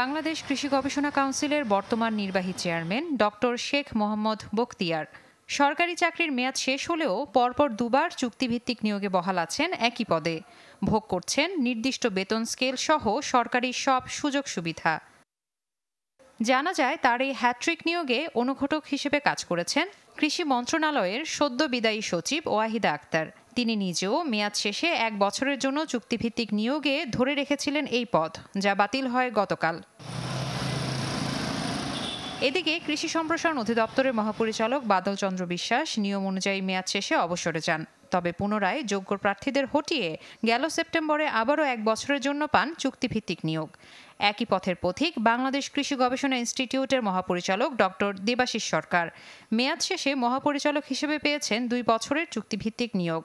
বাংলাদেশ কৃষি গবেষণা কাউন্সিলের বর্তমান নির্বাহী চেয়ারম্যান ডক্টর শেখ মোহাম্মদ বখতিয়ার সরকারি চাকরির মেয়াদ শেষ হলেও পরপর দুবার চুক্তিভিত্তিক নিয়োগে বহাল আছেন একই পদে ভোগ করছেন নির্দিষ্ট বেতন স্কেল সহ সরকারি সব সুযোগ সুবিধা জানা যায় তার এই হ্যাট্রিক নিয়োগে অনুঘটক হিসেবে কাজ করেছেন কৃষি মন্ত্রণালয়ের সদ্য বিদায়ী সচিব ওয়াহিদা আক্তার তিনি নিজেও মেয়াদ শেষে এক বছরের জন্য চুক্তিভিত্তিক নিয়োগে ধরে রেখেছিলেন এই পদ যা বাতিল হয় গতকাল এদিকে কৃষি সম্প্রসারণ অধিদপ্তরের মহাপরিচালক বাদল চন্দ্র বিশ্বাস নিয়ম অনুযায়ী মেয়াদ শেষে অবসরে যান তবে পুনরায় যোগ্য প্রার্থীদের হটিয়ে গেল সেপ্টেম্বরে আবারও এক বছরের জন্য পান চুক্তিভিত্তিক নিয়োগ একই পথের পথিক বাংলাদেশ কৃষি গবেষণা ইনস্টিটিউটের মহাপরিচালক ডক্টর দেবাশিস সরকার মেয়াদ শেষে মহাপরিচালক হিসেবে পেয়েছেন দুই বছরের চুক্তিভিত্তিক নিয়োগ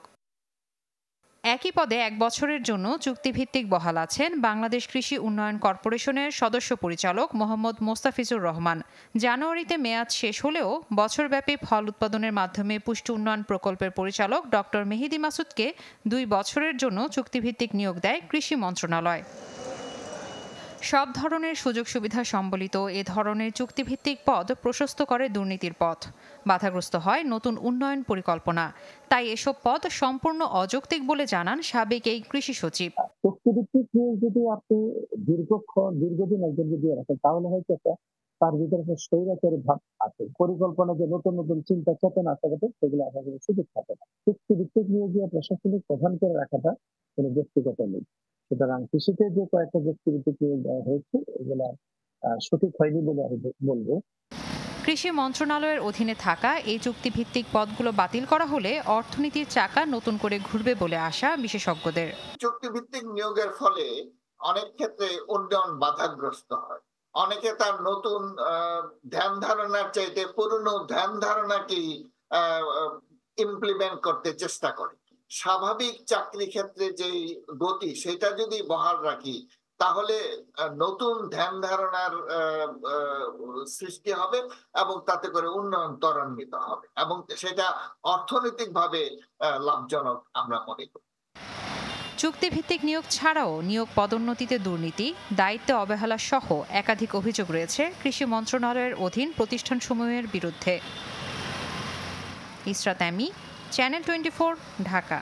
একই পদে এক বছরের জন্য চুক্তিভিত্তিক বহাল আছেন বাংলাদেশ কৃষি উন্নয়ন কর্পোরেশনের সদস্য পরিচালক মোহাম্মদ মোস্তাফিজুর রহমান জানুয়ারিতে মেয়াদ শেষ হলেও বছরব্যাপী ফল উৎপাদনের মাধ্যমে পুষ্টি উন্নয়ন প্রকল্পের পরিচালক ডক্টর মেহিদি মাসুদকে দুই বছরের জন্য চুক্তিভিত্তিক নিয়োগ দেয় কৃষি মন্ত্রণালয় সব ধরনের সুযোগ সুবিধা সম্বলিত এ ধরনের চুক্তিভিত্তিক পদ প্রশস্ত করে দুর্নীতির পথ বাধাগ্রস্ত হয় নতুন উন্নয়ন পরিকল্পনা তাই এসব পদ সম্পূর্ণ অযৌক্তিক বলে জানান সাবেক এই কৃষি সচিব চুক্তিভিত্তিক যদি আপনি দীর্ঘক্ষণ দীর্ঘদিন রাখেন তাহলে হয়তো একটা তার ভিতরে একটা ভাব আছে পরিকল্পনা যে নতুন নতুন চিন্তা চেতনা সেগুলো আশা করি সুযোগ থাকে না চুক্তিভিত্তিক প্রশাসনিক প্রধান করে রাখাটা কোনো ব্যক্তিগত নেই সুতরাং কৃষিতে যে কয়েকটা যুক্তিভিত্তিক দেওয়া হয়েছে এগুলা সঠিক হয়নি বলে আমি বলবো কৃষি মন্ত্রণালয়ের অধীনে থাকা এই চুক্তিভিত্তিক পদগুলো বাতিল করা হলে অর্থনীতির চাকা নতুন করে ঘুরবে বলে আশা বিশেষজ্ঞদের চুক্তিভিত্তিক নিয়োগের ফলে অনেক ক্ষেত্রে উন্নয়ন বাধাগ্রস্ত হয় অনেকে তার নতুন ধ্যান ধারণার চাইতে পুরনো ধ্যান ধারণাকেই ইমপ্লিমেন্ট করতে চেষ্টা করে স্বাভাবিক চাকরি ক্ষেত্রে যে গতি সেটা যদি বহাল রাখি তাহলে নতুন ধ্যান ধারণার সৃষ্টি হবে এবং তাতে করে উন্নয়ন ত্বরান্বিত হবে এবং সেটা অর্থনৈতিকভাবে লাভজনক আমরা মনে করি চুক্তিভিত্তিক নিয়োগ ছাড়াও নিয়োগ পদোন্নতিতে দুর্নীতি দায়িত্ব অবহেলা সহ একাধিক অভিযোগ রয়েছে কৃষি মন্ত্রণালয়ের অধীন প্রতিষ্ঠানসমূহের বিরুদ্ধে ইসরাত চ্যানেল টোয়েন্টি ঢাকা